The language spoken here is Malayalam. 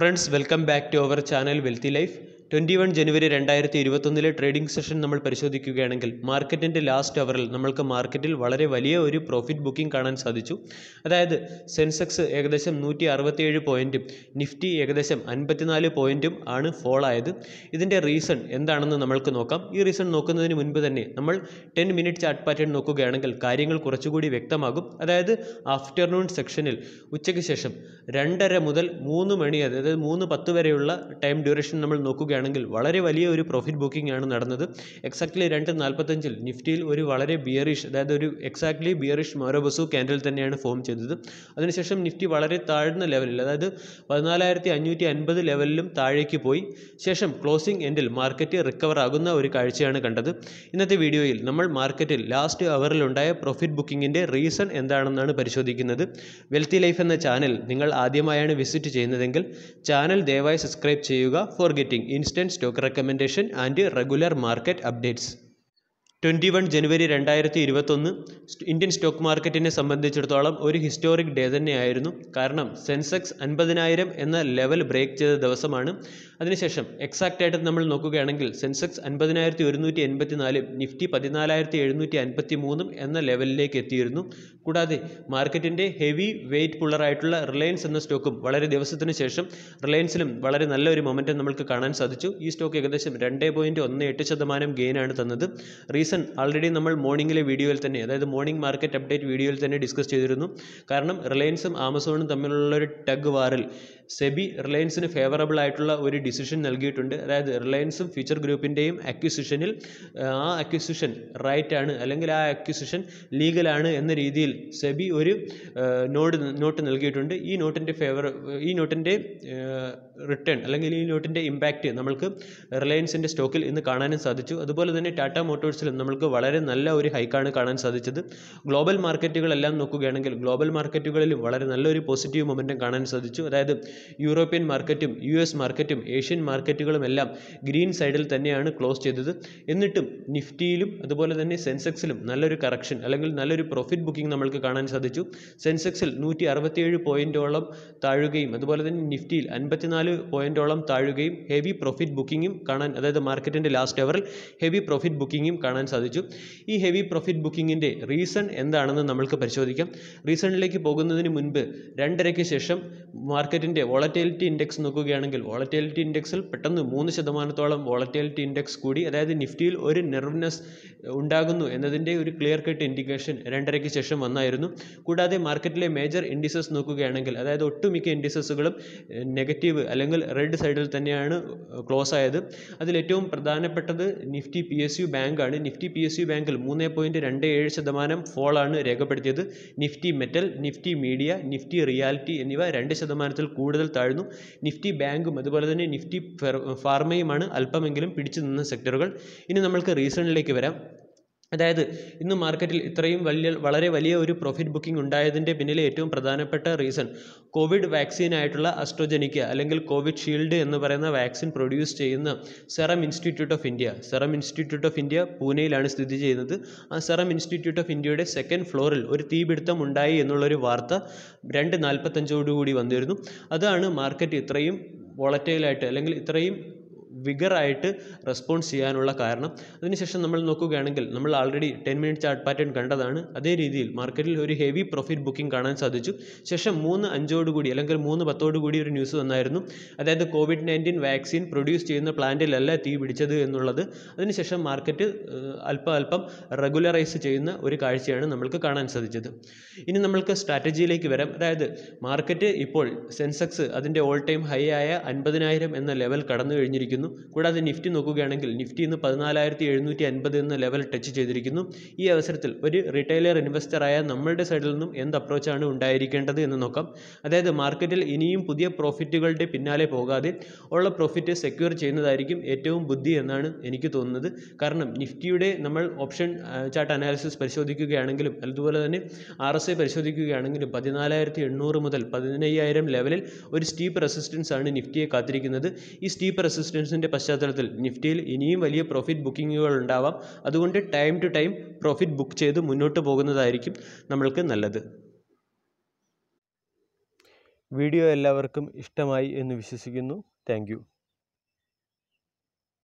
friends welcome back to our channel wealthy life twenty one ജനുവരി രണ്ടായിരത്തി ഇരുപത്തൊന്നിലെ ട്രേഡിംഗ് സെഷൻ നമ്മൾ പരിശോധിക്കുകയാണെങ്കിൽ മാർക്കറ്റിൻ്റെ ലാസ്റ്റ് അവറിൽ നമ്മൾക്ക് മാർക്കറ്റിൽ വളരെ വലിയ ഒരു പ്രോഫിറ്റ് ബുക്കിംഗ് കാണാൻ സാധിച്ചു അതായത് സെൻസെക്സ് ഏകദേശം നൂറ്റി അറുപത്തിയേഴ് പോയിൻറ്റും നിഫ്റ്റി ഏകദേശം അൻപത്തിനാല് പോയിൻറ്റും ആണ് ഫോൾ ആയത് ഇതിൻ്റെ റീസൺ എന്താണെന്ന് നമ്മൾക്ക് നോക്കാം ഈ റീസൺ നോക്കുന്നതിന് മുൻപ് തന്നെ നമ്മൾ ടെൻ മിനിറ്റ് ചാർട്ട് പാറ്റേൺ നോക്കുകയാണെങ്കിൽ കാര്യങ്ങൾ കുറച്ചുകൂടി വ്യക്തമാകും അതായത് ആഫ്റ്റർനൂൺ സെക്ഷനിൽ ഉച്ചയ്ക്ക് ശേഷം രണ്ടര മുതൽ മൂന്ന് മണി അതായത് അതായത് മൂന്ന് പത്ത് വരെയുള്ള ടൈം ഡ്യൂറേഷൻ നമ്മൾ നോക്കുകയാണെങ്കിൽ വളരെ വലിയ ഒരു പ്രോഫിറ്റ് ബുക്കിംഗ് ആണ് നടന്നത് എക്സാക്ട്ലി രണ്ട് നാൽപ്പത്തഞ്ചിൽ നിഫ്റ്റിയിൽ ഒരു വളരെ ബിയറിഷ് അതായത് ഒരു എക്സാക്ട്ലി ബിയറിഷ് മാരോബസു കാൻഡിൽ തന്നെയാണ് ഫോം ചെയ്തത് അതിനുശേഷം നിഫ്റ്റി വളരെ താഴ്ന്ന ലെവലിൽ അതായത് പതിനാലായിരത്തി അഞ്ഞൂറ്റി അൻപത് ലെവലിലും താഴേക്ക് പോയി ശേഷം ക്ലോസിംഗ് എൻഡിൽ മാർക്കറ്റ് റിക്കവർ ആകുന്ന ഒരു കാഴ്ചയാണ് കണ്ടത് ഇന്നത്തെ വീഡിയോയിൽ നമ്മൾ മാർക്കറ്റിൽ ലാസ്റ്റ് അവറിലുണ്ടായ പ്രോഫിറ്റ് ബുക്കിങ്ങിൻ്റെ റീസൺ എന്താണെന്നാണ് പരിശോധിക്കുന്നത് വെൽത്തി ലൈഫ് എന്ന ചാനൽ നിങ്ങൾ ആദ്യമായാണ് വിസിറ്റ് ചെയ്യുന്നതെങ്കിൽ ചാനൽ ദയവായി സബ്സ്ക്രൈബ് ചെയ്യുക for getting instant stock recommendation and regular market updates twenty one ജനുവരി രണ്ടായിരത്തി ഇരുപത്തൊന്ന് ഇന്ത്യൻ സ്റ്റോക്ക് മാർക്കറ്റിനെ സംബന്ധിച്ചിടത്തോളം ഒരു ഹിസ്റ്റോറിക് ഡേ തന്നെയായിരുന്നു കാരണം സെൻസെക്സ് അൻപതിനായിരം എന്ന ലെവൽ ബ്രേക്ക് ചെയ്ത ദിവസമാണ് അതിനുശേഷം എക്സാക്റ്റ് ആയിട്ട് നമ്മൾ നോക്കുകയാണെങ്കിൽ സെൻസെക്സ് അൻപതിനായിരത്തി ഒരുന്നൂറ്റി നിഫ്റ്റി പതിനാലായിരത്തി എഴുന്നൂറ്റി അൻപത്തി മൂന്നും എന്ന ലെവലിലേക്ക് എത്തിയിരുന്നു കൂടാതെ മാർക്കറ്റിൻ്റെ ഹെവി വെയിറ്റ് പുള്ളറായിട്ടുള്ള റിലയൻസ് എന്ന സ്റ്റോക്കും വളരെ ദിവസത്തിന് ശേഷം റിലയൻസിലും വളരെ നല്ലൊരു മൊമെൻറ്റം നമുക്ക് കാണാൻ സാധിച്ചു ഈ സ്റ്റോക്ക് ഏകദേശം രണ്ട് പോയിൻറ്റ് ഒന്ന് എട്ട് ശതമാനം ഗെയിനാണ് തന്നത് റീസൺ ആൾറെഡി നമ്മൾ മോർണിംഗിലെ വീഡിയോയിൽ തന്നെ അതായത് മോർണിംഗ് മാർക്കറ്റ് അപ്ഡേറ്റ് വീഡിയോയിൽ തന്നെ ഡിസ്കസ് ചെയ്തിരുന്നു കാരണം റിലയൻസും ആമസോണും തമ്മിലുള്ള ഒരു ടഗ് വാറിൽ സെബി റിലയൻസിന് ഫേവറബിൾ ആയിട്ടുള്ള ഒരു ഡിസിഷൻ നൽകിയിട്ടുണ്ട് അതായത് റിലയൻസും ഫ്യൂച്ചർ ഗ്രൂപ്പിൻ്റെയും അക്വിസിഷനിൽ ആ അക്വിസിഷൻ റൈറ്റ് ആണ് അല്ലെങ്കിൽ ആ അക്വിസിഷൻ ലീഗലാണ് എന്ന രീതിയിൽ സെബി ഒരു നോട്ട് നോട്ട് നൽകിയിട്ടുണ്ട് ഈ നോട്ടിൻ്റെ ഫേവർ ഈ നോട്ടിൻ്റെ റിട്ടേൺ അല്ലെങ്കിൽ ഈ നോട്ടിൻ്റെ ഇമ്പാക്റ്റ് നമ്മൾക്ക് റിലയൻസിൻ്റെ സ്റ്റോക്കിൽ ഇന്ന് കാണാനും സാധിച്ചു അതുപോലെ തന്നെ ടാറ്റ മോട്ടോഴ്സിലും നമ്മൾക്ക് വളരെ നല്ല ഒരു ഹൈക്കാണ് കാണാൻ സാധിച്ചത് ഗ്ലോബൽ മാർക്കറ്റുകളെല്ലാം നോക്കുകയാണെങ്കിൽ ഗ്ലോബൽ മാർക്കറ്റുകളിലും വളരെ നല്ലൊരു പോസിറ്റീവ് മൊമെൻറ്റം കാണാൻ സാധിച്ചു അതായത് യൂറോപ്യൻ മാർക്കറ്റും യു എസ് മാർക്കറ്റും ഏഷ്യൻ മാർക്കറ്റുകളും എല്ലാം ഗ്രീൻ സൈഡിൽ തന്നെയാണ് ക്ലോസ് ചെയ്തത് എന്നിട്ടും നിഫ്റ്റിയിലും അതുപോലെ തന്നെ സെൻസെക്സിലും നല്ലൊരു കറക്ഷൻ അല്ലെങ്കിൽ നല്ലൊരു പ്രോഫിറ്റ് ബുക്കിംഗ് നമ്മൾക്ക് കാണാൻ സാധിച്ചു സെൻസെക്സിൽ നൂറ്റി അറുപത്തിയേഴ് പോയിൻറ്റോളം താഴുകയും അതുപോലെ തന്നെ നിഫ്റ്റിയിൽ അൻപത്തിനാല് പോയിൻറ്റോളം താഴുകയും ഹെവി പ്രോഫിറ്റ് ബുക്കിങ്ങും കാണാൻ അതായത് മാർക്കറ്റിൻ്റെ ലാസ്റ്റ് അവറിൽ ഹെവി പ്രോഫിറ്റ് ബുക്കിങ്ങും കാണാൻ സാധിച്ചു ഈ ഹെവി പ്രോഫിറ്റ് ബുക്കിങ്ങിൻ്റെ റീസൺ എന്താണെന്ന് നമ്മൾക്ക് പരിശോധിക്കാം റീസണിലേക്ക് പോകുന്നതിന് മുൻപ് രണ്ടരയ്ക്ക് ശേഷം മാർക്കറ്റിൻ്റെ വോളറ്റിലിറ്റി ഇൻഡെക്സ് നോക്കുകയാണെങ്കിൽ വോളറ്റിലിറ്റി ഇൻഡെക്സിൽ പെട്ടെന്ന് മൂന്ന് ശതമാനത്തോളം വോളറ്റിലിറ്റി ഇൻഡെക്സ് കൂടി അതായത് നിഫ്റ്റിയിൽ ഒരു നെർവ്നെസ് ഉണ്ടാകുന്നു എന്നതിൻ്റെ ഒരു ക്ലിയർ കട്ട് ഇൻഡിക്കേഷൻ രണ്ടരയ്ക്ക് ശേഷം വന്നായിരുന്നു കൂടാതെ മാർക്കറ്റിലെ മേജർ ഇൻഡിസസ് നോക്കുകയാണെങ്കിൽ അതായത് ഒട്ടുമിക്ക ഇൻഡിസസുകളും നെഗറ്റീവ് അല്ലെങ്കിൽ റെഡ് സൈഡിൽ തന്നെയാണ് ക്ലോസ് ആയത് അതിലേറ്റവും പ്രധാനപ്പെട്ടത് നിഫ്റ്റി പി എസ് യു ബാങ്കാണ് നിഫ്റ്റി പി എസ് യു ബാങ്കിൽ മൂന്ന് പോയിൻറ്റ് രണ്ട് ഏഴ് ശതമാനം ഫോളാണ് രേഖപ്പെടുത്തിയത് Nifty metal Nifty media Nifty realty എന്നിവ രണ്ട് ശതമാനത്തിൽ കൂടുതൽ താഴ്ന്നു നിഫ്റ്റി ബാങ്കും അതുപോലെ തന്നെ നിഫ്റ്റി ഫാർമയുമാണ് അല്പമെങ്കിലും പിടിച്ചു നിന്ന സെക്ടറുകൾ ഇനി നമ്മൾക്ക് റീസണിലേക്ക് വരാം അതായത് ഇന്ന് മാർക്കറ്റിൽ ഇത്രയും വലിയ വളരെ വലിയ ഒരു പ്രോഫിറ്റ് ബുക്കിംഗ് ഉണ്ടായതിൻ്റെ പിന്നിലെ ഏറ്റവും പ്രധാനപ്പെട്ട റീസൺ കോവിഡ് വാക്സിൻ ആയിട്ടുള്ള അസ്ട്രോജനിക്ക അല്ലെങ്കിൽ കോവിഡ് ഷീൽഡ് എന്ന് പറയുന്ന വാക്സിൻ പ്രൊഡ്യൂസ് ചെയ്യുന്ന Serum Institute of India Serum Institute of India പൂനെയിലാണ് സ്ഥിതി ചെയ്യുന്നത് ആ സെറം ഇൻസ്റ്റിറ്റ്യൂട്ട് ഓഫ് ഇന്ത്യയുടെ സെക്കൻഡ് ഫ്ലോറിൽ ഒരു തീപിടുത്തം ഉണ്ടായി എന്നുള്ളൊരു വാർത്ത രണ്ട് നാൽപ്പത്തഞ്ചോടുകൂടി വന്നിരുന്നു അതാണ് മാർക്കറ്റ് ഇത്രയും വോളറ്റൈലായിട്ട് അല്ലെങ്കിൽ ഇത്രയും വിഗറായിട്ട് റെസ്പോൺസ് ചെയ്യാനുള്ള കാരണം അതിനുശേഷം നമ്മൾ നോക്കുകയാണെങ്കിൽ നമ്മൾ already ten minute chart pattern കണ്ടതാണ് അതേ രീതിയിൽ മാർക്കറ്റിൽ ഒരു ഹെവി പ്രോഫിറ്റ് ബുക്കിംഗ് കാണാൻ സാധിച്ചു ശേഷം മൂന്ന് അഞ്ചോടുകൂടി അല്ലെങ്കിൽ മൂന്ന് പത്തോടുകൂടി ഒരു ന്യൂസ് വന്നായിരുന്നു അതായത് കോവിഡ് നയൻറ്റീൻ വാക്സിൻ പ്രൊഡ്യൂസ് ചെയ്യുന്ന പ്ലാന്റിലല്ല തീ പിടിച്ചത് എന്നുള്ളത് അതിനുശേഷം മാർക്കറ്റ് അല്പം അല്പം റെഗുലറൈസ് ചെയ്യുന്ന ഒരു കാഴ്ചയാണ് നമ്മൾക്ക് കാണാൻ സാധിച്ചത് ഇനി നമ്മൾക്ക് സ്ട്രാറ്റജിയിലേക്ക് വരാം അതായത് മാർക്കറ്റ് ഇപ്പോൾ സെൻസെക്സ് അതിൻ്റെ ഓൾ ടൈം ഹൈ ആയ അൻപതിനായിരം എന്ന ലെവൽ കടന്നു കഴിഞ്ഞിരിക്കുന്നു ചെയ്തിരിക്കുന്നു കൂടാതെ നിഫ്റ്റി നോക്കുകയാണെങ്കിൽ നിഫ്റ്റി ഇന്ന് പതിനാലായിരത്തി എഴുന്നൂറ്റി അൻപത് എന്ന ലെവൽ ടച്ച് ചെയ്തിരിക്കുന്നു ഈ അവസരത്തിൽ ഒരു റിറ്റൈലർ ഇൻവെസ്റ്ററായ നമ്മളുടെ സൈഡിൽ നിന്നും എന്ത് അപ്രോച്ചാണ് ഉണ്ടായിരിക്കേണ്ടത് എന്ന് നോക്കാം അതായത് മാർക്കറ്റിൽ ഇനിയും പുതിയ പ്രോഫിറ്റുകളുടെ പിന്നാലെ പോകാതെ ഉള്ള പ്രോഫിറ്റ് സെക്യൂർ ചെയ്യുന്നതായിരിക്കും ഏറ്റവും ബുദ്ധി എന്നാണ് എനിക്ക് തോന്നുന്നത് കാരണം നിഫ്റ്റിയുടെ നമ്മൾ ഓപ്ഷൻ ചാർട്ട് അനാലിസിസ് പരിശോധിക്കുകയാണെങ്കിലും അതുപോലെ തന്നെ ആർ എസ് ഐ പരിശോധിക്കുകയാണെങ്കിലും പതിനാലായിരത്തി എണ്ണൂറ് മുതൽ പതിനയ്യായിരം ലെവലിൽ ഒരു സ്റ്റീപ്പ് റെസിസ്റ്റൻസ് ആണ് നിഫ്റ്റിയെ കാത്തിരിക്കുന്നത് ഈ സ്റ്റീപ്പ് റെസിസ്റ്റൻസിന് ന്യൂസിൻ്റെ പശ്ചാത്തലത്തിൽ നിഫ്റ്റിയിൽ ഇനിയും വലിയ പ്രോഫിറ്റ് ബുക്കിങ്ങുകൾ ഉണ്ടാവാം അതുകൊണ്ട് time to time profit book ചെയ്ത് മുന്നോട്ട് പോകുന്നതായിരിക്കും നമ്മൾക്ക് നല്ലത് വീഡിയോ എല്ലാവർക്കും ഇഷ്ടമായി എന്ന് വിശ്വസിക്കുന്നു താങ്ക്